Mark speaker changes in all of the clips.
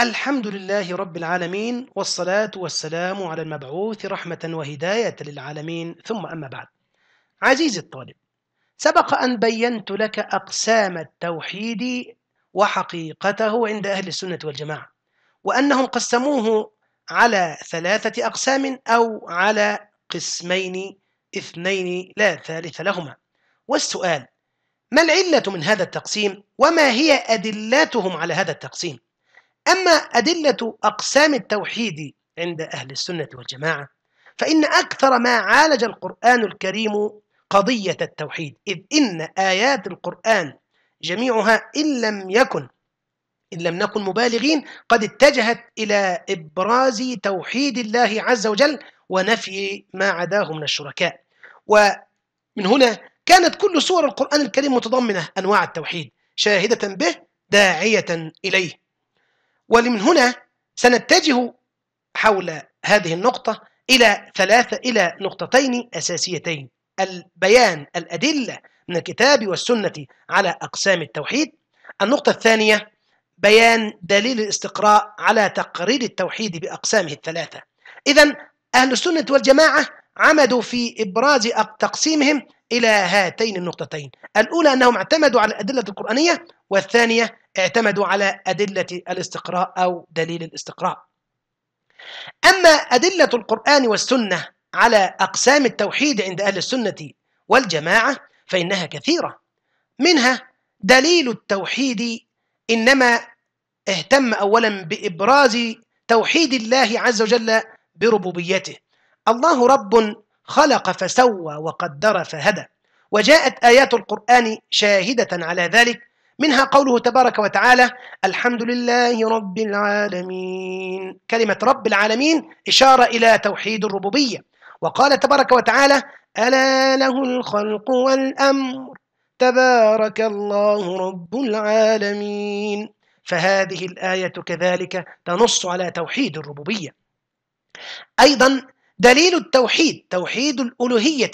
Speaker 1: الحمد لله رب العالمين والصلاة والسلام على المبعوث رحمة وهداية للعالمين ثم أما بعد عزيزي الطالب سبق أن بينت لك أقسام التوحيد وحقيقته عند أهل السنة والجماعة وأنهم قسموه على ثلاثة أقسام أو على قسمين اثنين لا ثالث لهما والسؤال ما العلة من هذا التقسيم وما هي أدلتهم على هذا التقسيم أما أدلة أقسام التوحيد عند أهل السنة والجماعة فإن أكثر ما عالج القرآن الكريم قضية التوحيد إذ إن آيات القرآن جميعها إن لم يكن إن لم نكن مبالغين قد اتجهت إلى إبراز توحيد الله عز وجل ونفي ما عداه من الشركاء ومن هنا كانت كل سور القرآن الكريم متضمنة أنواع التوحيد شاهدة به داعية إليه ومن هنا سنتجه حول هذه النقطة إلى ثلاثة إلى نقطتين أساسيتين البيان الأدلة من الكتاب والسنة على أقسام التوحيد النقطة الثانية بيان دليل الاستقراء على تقرير التوحيد بأقسامه الثلاثة إذا أهل السنة والجماعة عمدوا في إبراز تقسيمهم إلى هاتين النقطتين الأولى أنهم اعتمدوا على الأدلة القرآنية والثانية اعتمدوا على أدلة الاستقراء أو دليل الاستقراء أما أدلة القرآن والسنة على أقسام التوحيد عند أهل السنة والجماعة فإنها كثيرة منها دليل التوحيد إنما اهتم أولا بإبراز توحيد الله عز وجل بربوبيته الله رب خلق فسوى وقدر فهدى وجاءت آيات القرآن شاهدة على ذلك منها قوله تبارك وتعالى الحمد لله رب العالمين كلمة رب العالمين إشارة إلى توحيد الربوبية وقال تبارك وتعالى ألا له الخلق والأمر تبارك الله رب العالمين فهذه الآية كذلك تنص على توحيد الربوبية أيضا دليل التوحيد توحيد الألوهية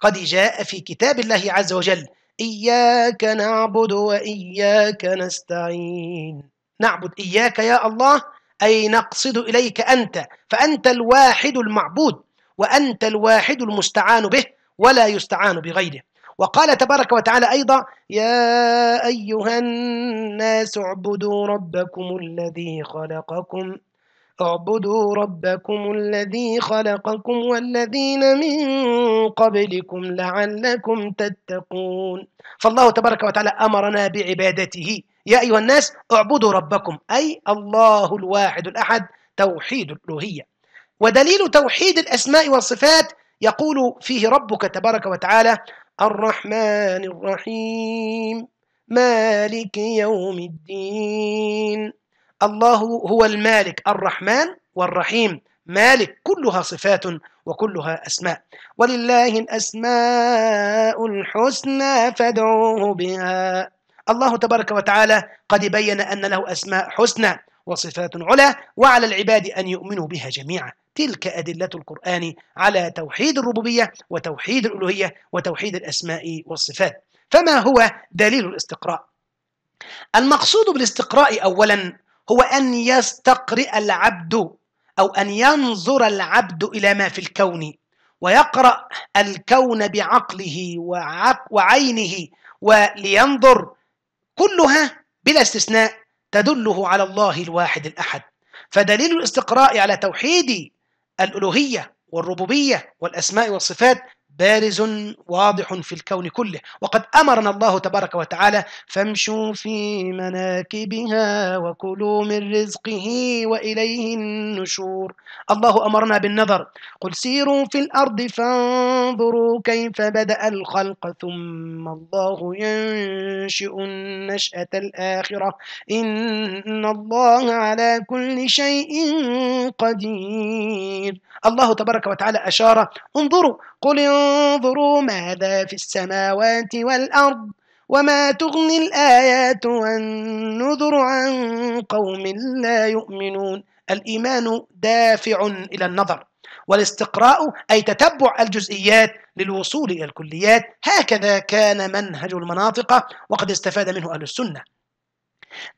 Speaker 1: قد جاء في كتاب الله عز وجل إياك نعبد وإياك نستعين نعبد إياك يا الله أي نقصد إليك أنت فأنت الواحد المعبود وأنت الواحد المستعان به ولا يستعان بغيره وقال تبارك وتعالى أيضا يا أيها الناس اعبدوا ربكم الذي خلقكم اعبدوا ربكم الذي خلقكم والذين من قبلكم لعلكم تتقون فالله تبارك وتعالى أمرنا بعبادته يا أيها الناس اعبدوا ربكم أي الله الواحد الأحد توحيد الألوهية ودليل توحيد الأسماء والصفات يقول فيه ربك تبارك وتعالى الرحمن الرحيم مالك يوم الدين الله هو المالك الرحمن والرحيم مالك كلها صفات وكلها أسماء ولله الأسماء الحسنى فادعوه بها الله تبارك وتعالى قد بين أن له أسماء حسنى وصفات علا وعلى العباد أن يؤمنوا بها جميعا تلك أدلة القرآن على توحيد الربوبية وتوحيد الألوهية وتوحيد الأسماء والصفات فما هو دليل الاستقراء؟ المقصود بالاستقراء أولا هو أن يستقرئ العبد أو أن ينظر العبد إلى ما في الكون ويقرأ الكون بعقله وعينه ولينظر كلها بلا استثناء تدله على الله الواحد الأحد فدليل الاستقراء على توحيد الألوهية والربوبية والأسماء والصفات بارز واضح في الكون كله وقد أمرنا الله تبارك وتعالى فامشوا في مناكبها وكلوا من رزقه وإليه النشور الله أمرنا بالنظر قل سيروا في الأرض فانظروا كيف بدأ الخلق ثم الله ينشئ النشأة الآخرة إن الله على كل شيء قدير الله تبارك وتعالى أشار انظروا قل انظروا ماذا في السماوات والأرض وما تغني الآيات والنذر عن قوم لا يؤمنون الإيمان دافع إلى النظر والاستقراء أي تتبع الجزئيات للوصول إلى الكليات هكذا كان منهج المناطق وقد استفاد منه أهل السنة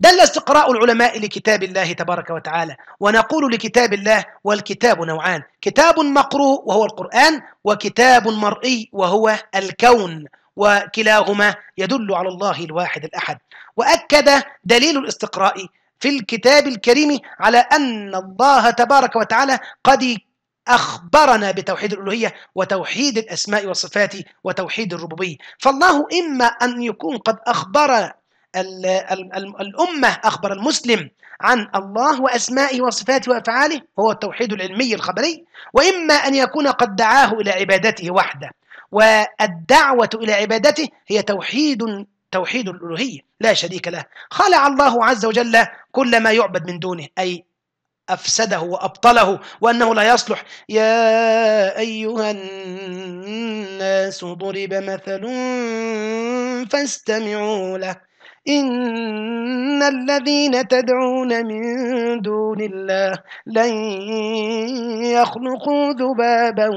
Speaker 1: دل استقراء العلماء لكتاب الله تبارك وتعالى ونقول لكتاب الله والكتاب نوعان كتاب مقروء وهو القرآن وكتاب مرئي وهو الكون وكلاهما يدل على الله الواحد الأحد وأكد دليل الاستقراء في الكتاب الكريم على أن الله تبارك وتعالى قد أخبرنا بتوحيد الألوهية وتوحيد الأسماء والصفات وتوحيد الربوبية فالله إما أن يكون قد أخبر الأمة أخبر المسلم عن الله وأسمائه وصفاته وأفعاله هو التوحيد العلمي الخبري وإما أن يكون قد دعاه إلى عبادته وحده والدعوة إلى عبادته هي توحيد توحيد الألوهية لا شريك له خلع الله عز وجل كل ما يعبد من دونه أي أفسده وأبطله وأنه لا يصلح يا أيها الناس ضرب مثل فاستمعوا له إن الذين تدعون من دون الله لن يخلقوا ذبابا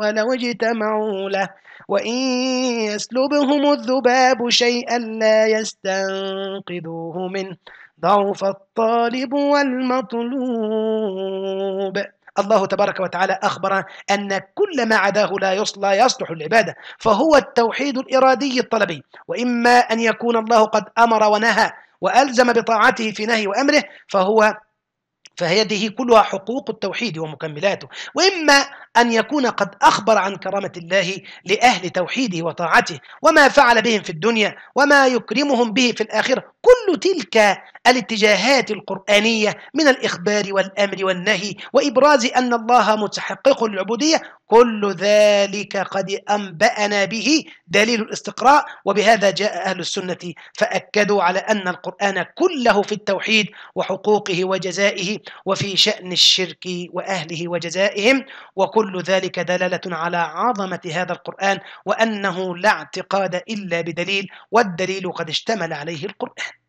Speaker 1: ولو اجتمعوا له وإن يسلبهم الذباب شيئا لا يستنقذوه منه ضعف الطالب والمطلوب الله تبارك وتعالى أخبر أن كل ما عداه لا يصلح العبادة فهو التوحيد الإرادي الطلبي وإما أن يكون الله قد أمر ونهى وألزم بطاعته في نهي وأمره فهو فهذه كلها حقوق التوحيد ومكملاته وإما أن يكون قد أخبر عن كرامة الله لأهل توحيده وطاعته وما فعل بهم في الدنيا وما يكرمهم به في الآخرة كل تلك الاتجاهات القرآنية من الإخبار والأمر والنهي وإبراز أن الله متحقق للعبودية كل ذلك قد أنبأنا به دليل الاستقراء وبهذا جاء أهل السنة فأكدوا على أن القرآن كله في التوحيد وحقوقه وجزائه وفي شأن الشرك وأهله وجزائهم وكل كل ذلك دلالة على عظمة هذا القرآن وأنه لا اعتقاد إلا بدليل والدليل قد اشتمل عليه القرآن